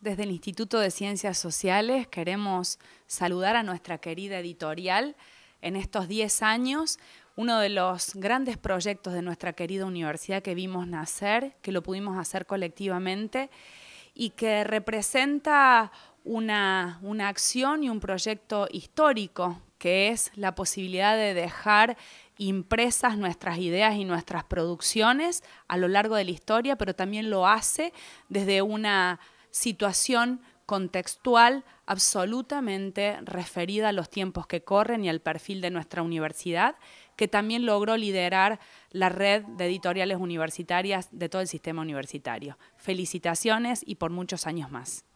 Desde el Instituto de Ciencias Sociales queremos saludar a nuestra querida editorial. En estos 10 años, uno de los grandes proyectos de nuestra querida universidad que vimos nacer, que lo pudimos hacer colectivamente y que representa una, una acción y un proyecto histórico, que es la posibilidad de dejar impresas nuestras ideas y nuestras producciones a lo largo de la historia, pero también lo hace desde una situación contextual absolutamente referida a los tiempos que corren y al perfil de nuestra universidad, que también logró liderar la red de editoriales universitarias de todo el sistema universitario. Felicitaciones y por muchos años más.